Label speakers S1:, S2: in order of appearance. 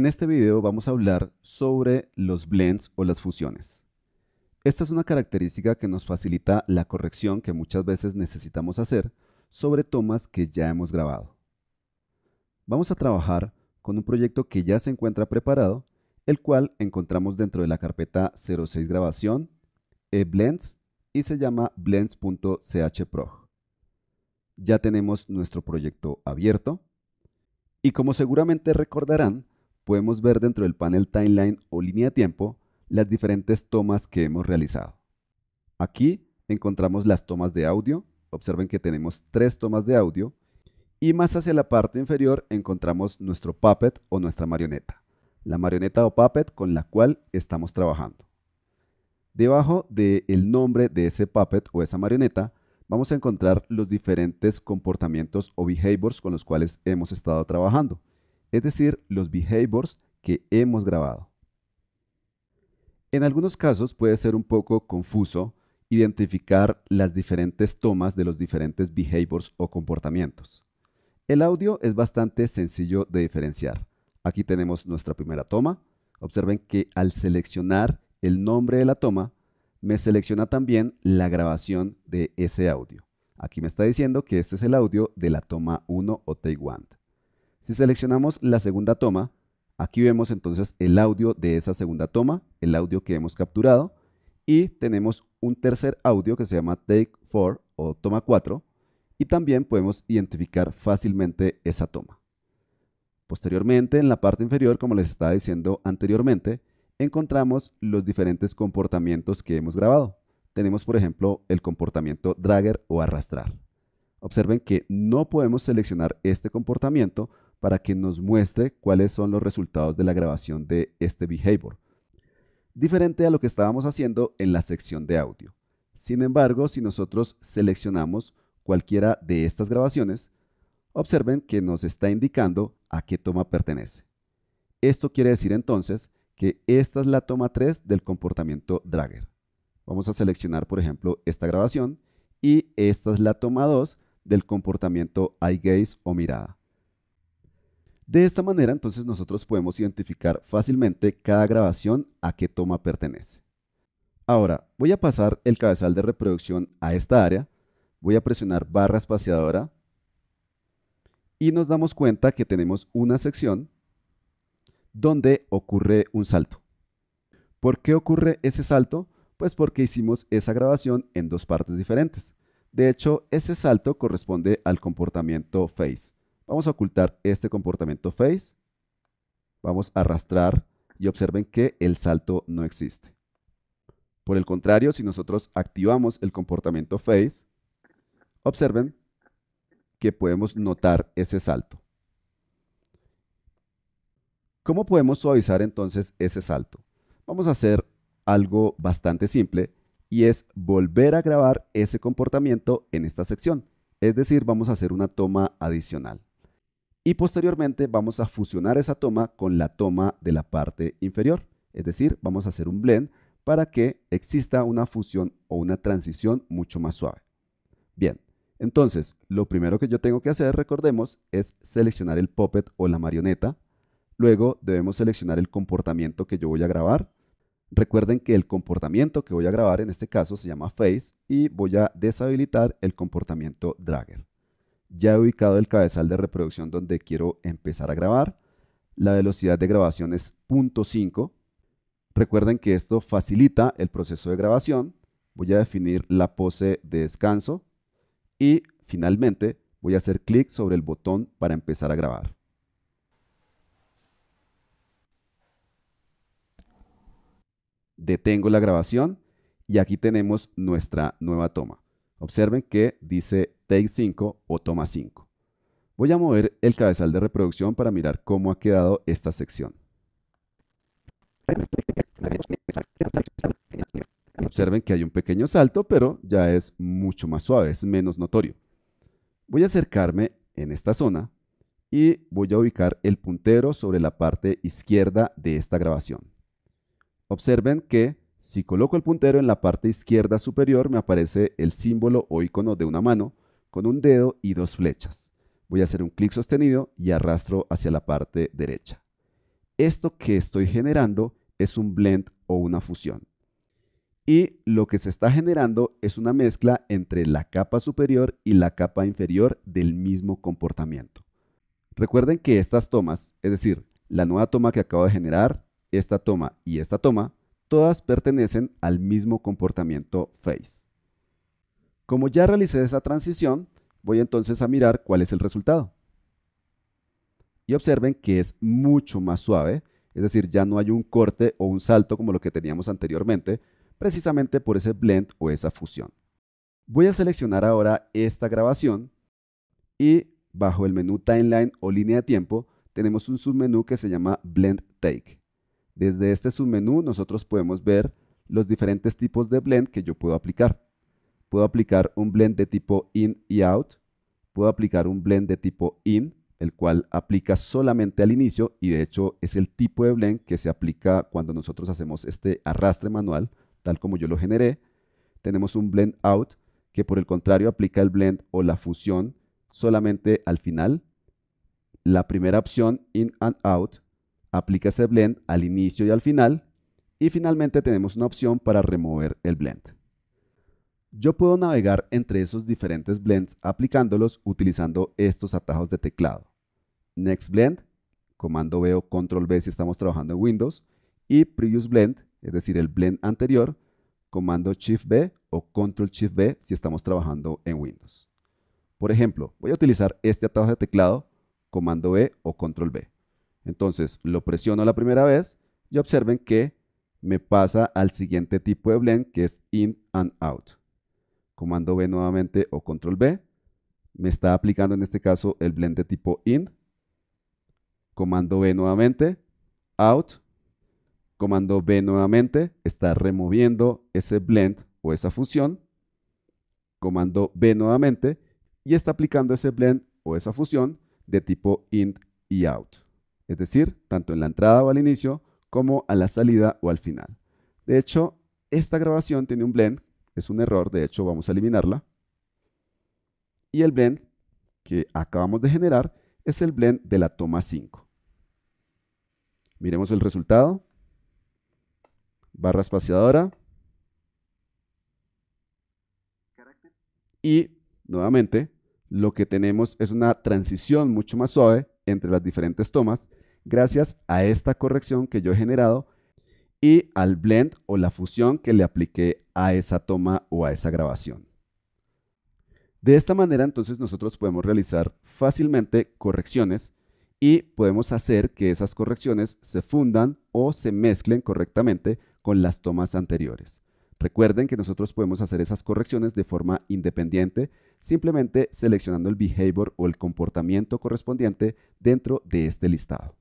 S1: En este video vamos a hablar sobre los blends o las fusiones. Esta es una característica que nos facilita la corrección que muchas veces necesitamos hacer sobre tomas que ya hemos grabado. Vamos a trabajar con un proyecto que ya se encuentra preparado, el cual encontramos dentro de la carpeta 06 grabación, eBlends y se llama blends.chprog. Ya tenemos nuestro proyecto abierto y como seguramente recordarán, podemos ver dentro del panel timeline o línea de tiempo las diferentes tomas que hemos realizado. Aquí encontramos las tomas de audio, observen que tenemos tres tomas de audio, y más hacia la parte inferior encontramos nuestro puppet o nuestra marioneta, la marioneta o puppet con la cual estamos trabajando. Debajo del nombre de ese puppet o esa marioneta, vamos a encontrar los diferentes comportamientos o behaviors con los cuales hemos estado trabajando es decir, los behaviors que hemos grabado. En algunos casos puede ser un poco confuso identificar las diferentes tomas de los diferentes behaviors o comportamientos. El audio es bastante sencillo de diferenciar. Aquí tenemos nuestra primera toma. Observen que al seleccionar el nombre de la toma, me selecciona también la grabación de ese audio. Aquí me está diciendo que este es el audio de la toma 1 o take si seleccionamos la segunda toma, aquí vemos entonces el audio de esa segunda toma, el audio que hemos capturado, y tenemos un tercer audio que se llama Take 4 o toma 4, y también podemos identificar fácilmente esa toma. Posteriormente, en la parte inferior, como les estaba diciendo anteriormente, encontramos los diferentes comportamientos que hemos grabado. Tenemos, por ejemplo, el comportamiento dragger o arrastrar. Observen que no podemos seleccionar este comportamiento para que nos muestre cuáles son los resultados de la grabación de este behavior, diferente a lo que estábamos haciendo en la sección de audio. Sin embargo, si nosotros seleccionamos cualquiera de estas grabaciones, observen que nos está indicando a qué toma pertenece. Esto quiere decir entonces que esta es la toma 3 del comportamiento dragger. Vamos a seleccionar, por ejemplo, esta grabación y esta es la toma 2 del comportamiento eye gaze o mirada. De esta manera, entonces nosotros podemos identificar fácilmente cada grabación a qué toma pertenece. Ahora, voy a pasar el cabezal de reproducción a esta área, voy a presionar barra espaciadora y nos damos cuenta que tenemos una sección donde ocurre un salto. ¿Por qué ocurre ese salto? Pues porque hicimos esa grabación en dos partes diferentes. De hecho, ese salto corresponde al comportamiento face. Vamos a ocultar este comportamiento face. Vamos a arrastrar y observen que el salto no existe. Por el contrario, si nosotros activamos el comportamiento face, observen que podemos notar ese salto. ¿Cómo podemos suavizar entonces ese salto? Vamos a hacer algo bastante simple y es volver a grabar ese comportamiento en esta sección. Es decir, vamos a hacer una toma adicional y posteriormente vamos a fusionar esa toma con la toma de la parte inferior. Es decir, vamos a hacer un blend para que exista una fusión o una transición mucho más suave. Bien, entonces lo primero que yo tengo que hacer, recordemos, es seleccionar el puppet o la marioneta. Luego debemos seleccionar el comportamiento que yo voy a grabar. Recuerden que el comportamiento que voy a grabar en este caso se llama Face y voy a deshabilitar el comportamiento Dragger. Ya he ubicado el cabezal de reproducción donde quiero empezar a grabar. La velocidad de grabación es 0.5. Recuerden que esto facilita el proceso de grabación. Voy a definir la pose de descanso y finalmente voy a hacer clic sobre el botón para empezar a grabar. Detengo la grabación y aquí tenemos nuestra nueva toma. Observen que dice take 5 o toma 5. Voy a mover el cabezal de reproducción para mirar cómo ha quedado esta sección. Observen que hay un pequeño salto, pero ya es mucho más suave, es menos notorio. Voy a acercarme en esta zona y voy a ubicar el puntero sobre la parte izquierda de esta grabación. Observen que si coloco el puntero en la parte izquierda superior me aparece el símbolo o icono de una mano con un dedo y dos flechas. Voy a hacer un clic sostenido y arrastro hacia la parte derecha. Esto que estoy generando es un blend o una fusión. Y lo que se está generando es una mezcla entre la capa superior y la capa inferior del mismo comportamiento. Recuerden que estas tomas, es decir, la nueva toma que acabo de generar, esta toma y esta toma, todas pertenecen al mismo comportamiento face. Como ya realicé esa transición, voy entonces a mirar cuál es el resultado. Y observen que es mucho más suave, es decir, ya no hay un corte o un salto como lo que teníamos anteriormente, precisamente por ese blend o esa fusión. Voy a seleccionar ahora esta grabación y bajo el menú Timeline o línea de tiempo tenemos un submenú que se llama Blend Take. Desde este submenú nosotros podemos ver los diferentes tipos de blend que yo puedo aplicar. Puedo aplicar un blend de tipo in y out. Puedo aplicar un blend de tipo in, el cual aplica solamente al inicio y de hecho es el tipo de blend que se aplica cuando nosotros hacemos este arrastre manual, tal como yo lo generé. Tenemos un blend out que por el contrario aplica el blend o la fusión solamente al final. La primera opción in and out Aplica ese blend al inicio y al final. Y finalmente tenemos una opción para remover el blend. Yo puedo navegar entre esos diferentes blends aplicándolos utilizando estos atajos de teclado. Next Blend, comando B o Control B si estamos trabajando en Windows, y Previous Blend, es decir, el blend anterior, comando Shift B o Control Shift B si estamos trabajando en Windows. Por ejemplo, voy a utilizar este atajo de teclado, comando B e o Control B. Entonces lo presiono la primera vez y observen que me pasa al siguiente tipo de blend que es in and out. Comando B nuevamente o control B. Me está aplicando en este caso el blend de tipo in. Comando B nuevamente, out. Comando B nuevamente, está removiendo ese blend o esa fusión. Comando B nuevamente y está aplicando ese blend o esa fusión de tipo in y out es decir, tanto en la entrada o al inicio como a la salida o al final. De hecho, esta grabación tiene un blend, es un error, de hecho vamos a eliminarla. Y el blend que acabamos de generar es el blend de la toma 5. Miremos el resultado. Barra espaciadora. Y nuevamente lo que tenemos es una transición mucho más suave entre las diferentes tomas gracias a esta corrección que yo he generado y al blend o la fusión que le apliqué a esa toma o a esa grabación. De esta manera entonces nosotros podemos realizar fácilmente correcciones y podemos hacer que esas correcciones se fundan o se mezclen correctamente con las tomas anteriores. Recuerden que nosotros podemos hacer esas correcciones de forma independiente, simplemente seleccionando el behavior o el comportamiento correspondiente dentro de este listado.